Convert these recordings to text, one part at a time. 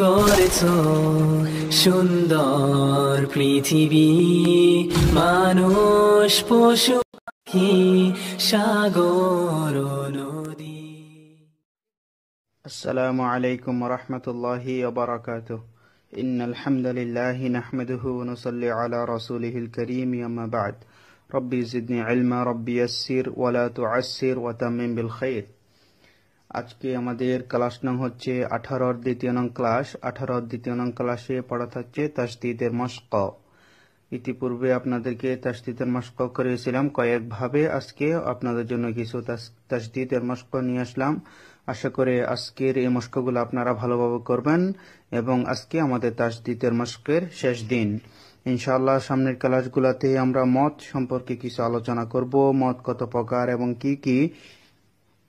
করেছো সুন্দর পৃথিবী মানুষ পশু পাখি সাগর নদী السلام عليكم ورحمة الله وبركاته إن الحمد لله نحمده ونصلي على رسوله الكريم أما بعد ربي زدني علما ربي يسر ولا تعسر وتمم بالخير আজকে আমাদের ক্লাস নং হচ্ছে আঠারোর দ্বিতীয় নং ক্লাস আঠারোর দ্বিতীয় নং ক্লাসে পড়া থাকছে তাস্তিদের মস্ক ইতিপূর্বে আপনাদেরকে তাস্তিদের মস্ক করেছিলাম কয়েকভাবে আজকে আপনাদের জন্য কিছু তাস্তিদের মস্ক নিয়ে আসলাম আশা করে আজকের এই মস্কগুলো আপনারা ভালোভাবে করবেন এবং আজকে আমাদের তাস্তিদের মস্কের শেষ দিন ইনশাআল্লাহ সামনের ক্লাসগুলোতে আমরা মত সম্পর্কে কিছু আলোচনা করব মত কত প্রকার এবং কি কি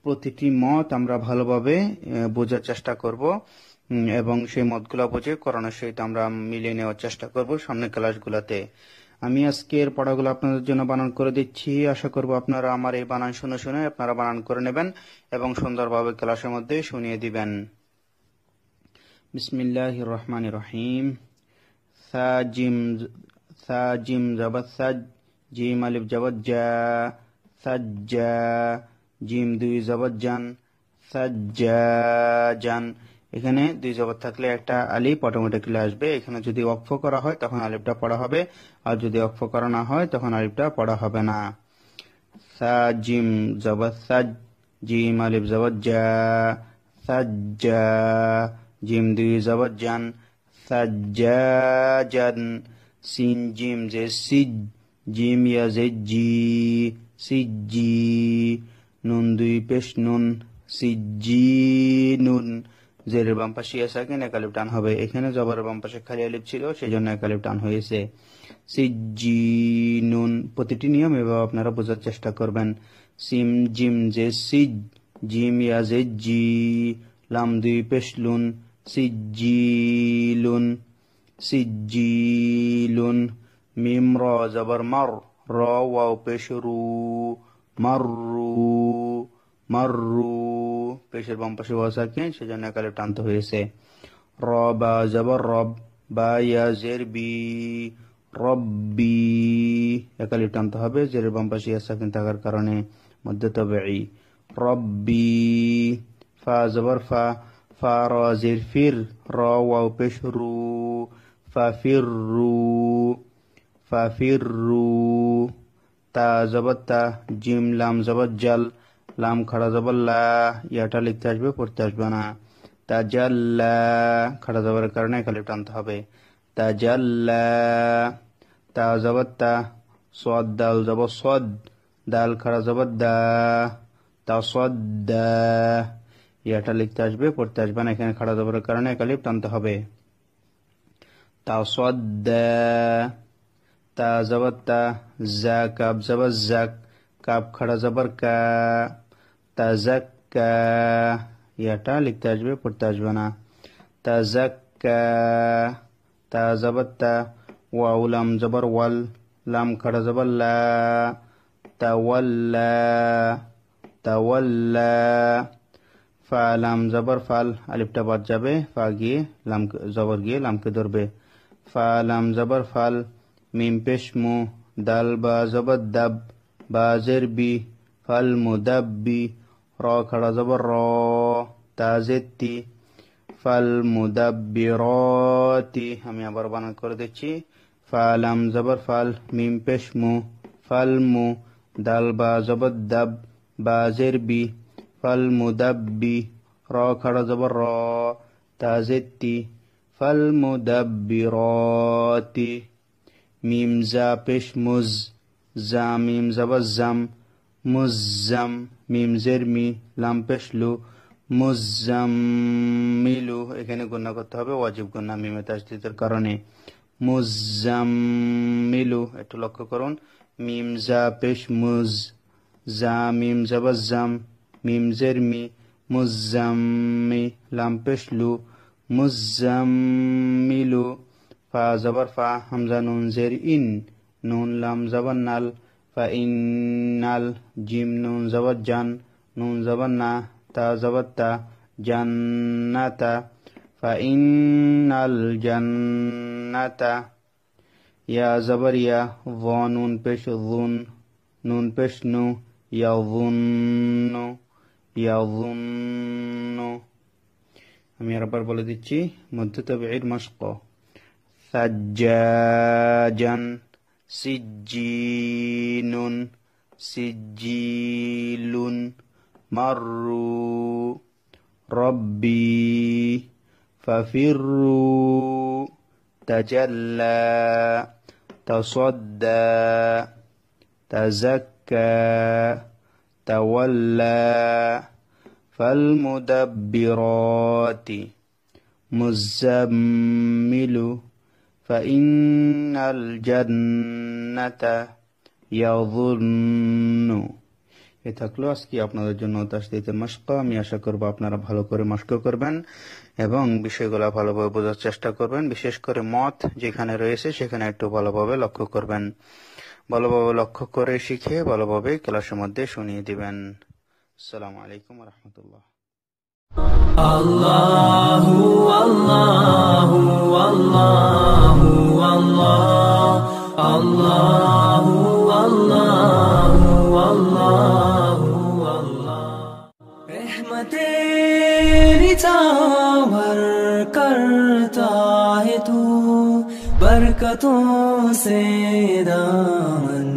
প্রতিটি মত আমরা ভালোভাবে বোঝার চেষ্টা করব এবং সেই মতগুলো বুঝে করোনার সহিত আমরা মিলিয়ে নেওয়ার চেষ্টা করব সামনের ক্লাসগুলোতে আমি আজকের পড়াগুলো আপনাদের জন্য বানান করে দিচ্ছি আশা করব আপনারা আমার এই বানান শুনে শুনে আপনারা বানান করে নেবেন এবং সুন্দরভাবে ক্লাসের মধ্যে শুনিয়ে দিবেন বিসমিল্লাহ রহমান রহিম সা জিম সা জিম জাবাদ সাজ জিম আলিফ জবৎ জা সাজ্জা জিম দুই জবর জান সাজ্জাজান এখানে দুই জবর থাকলে একটা আলিফ অটোমেটিক্যালি আসবে এখানে যদি অক্ষ করা হয় তখন আলিফটা পড়া হবে আর যদি অক্ষ করা না হয় তখন আলিফটা পড়া হবে না সা জিম জবর সাজ জিম আলিফ জবর যা সাজ্জা জিম দুই জবর জান সাজ্জাজান সিন জিম জে সিজ জিম ইয়া জে জি সিজি নুন দুই পেশ নুন সিজিনুন জেরের বাম পাশে সাকিন একালিপ টান হবে এখানে জবার বাম পাশে খালি আলিপ ছিল সেই জন্য একালিপ টান হয়েছে সিজিনুন প্রতিটি নিয়ম এভাবে আপনারা বোঝার চেষ্টা করবেন সিম জিম জে সিজ জিম ইয়া জে জি লাম দুই পেশ লুন সিজিলুন সিজিলুন মিম র জবর মার র ওয়াও পেশ রু মারু মারু পেশের বাম পাশে বসাকে সেজন্য একালে টানতে হয়েছে র বা জবর রব বা ইয়া জের বি রব্বি একালে টানতে হবে জের বাম পাশে ইয়া সাকিন থাকার কারণে মধ্যে তবে ই রব্বি ফা জবর ফা ফা র জের ফির র ওয়াও পেশ রু ফা ফির রু ফা ফির রু তা জবত্তা জিম লাম জাল লাম খাড়া জবল্লা ইয়াটা লিখতে আসবে পড়তে আসবে না তা জাল্লা খাড়া জবর কারণে খালি টানতে হবে তা তাজাল্লা তা জবত্তা সদ দাল জব সদ দাল খাড়া দা তা সদ্দা ইয়াটা লিখতে আসবে পড়তে আসবে না এখানে খাড়া জবরের কারণে একালিপ টানতে হবে তা সদ সদ্দা ता जब ता जा काब जबर जक कब खड़ा जबर का तजक का यह हटा लिखते अजबे पुरताज बना तजक का ता जब ता वाउ लम जबर वल लम खड़ा जबर ला तवल्ला तवल्ला फा लम जबर फाल अलिप्टा बाद जबे फा गिए लाम जबर गिए लम के दुर्बे फा लम जबर फल من بشمو دل با زبر دب با زربي فالمدبي را كرا زبر را تازتي فالمدبرات আমি আবার বানান করে দিচ্ছি ফালাম জবর ফাল মিম পেশ মু ফাল মু দাল বা জবর দাব বা জের বি ফাল মুদাব্বি র খাড়া জবর র তাজেত্তি ফাল মুদাব্বিরাতি মিমজা পেশ মুজ জা মিম জাম زبر মিম জের মি লাম পেশ লু মুজাম্মিলু এখানে গণ্য করতে হবে ওয়াজিব গণ্যা মিমে তাজদিদের কারণে মুজাম্মিলু একটু লক্ষ্য করুন মিম জা পেশ মুজ জা মিম জাম মিম জের মি মুজাম্মি লাম পেশ লু মুজামি فا زبر فا حمزة نون زير إن نون لام زبن نال فإن نال جيم نون زبت جان نون زبن نا تا زبت تا نال جان الجنة يا زبر يا و نون بش ظن نون بش نو يا ظن আমি আবার বলে দিচ্ছি মধ্য তবে بعيد مشقه ثجاجا سجين سجيل مروا ربي ففروا تجلى تصدى تزكى تولى فالمدبرات مزمل فإن الجنة يظن এ থাকলো আজকে আপনাদের জন্য দিতে মস্ক আমি আশা করব আপনারা ভালো করে মস্ক করবেন এবং বিষয়গুলো ভালোভাবে বোঝার চেষ্টা করবেন বিশেষ করে মত যেখানে রয়েছে সেখানে একটু ভালোভাবে লক্ষ্য করবেন ভালোভাবে লক্ষ্য করে শিখে ভালোভাবে ক্লাসের মধ্যে শুনিয়ে দিবেন আসসালামু আলাইকুম রহমতুল্লাহ আল্লাহ रहमते भर करता है तू बरकतों से दामन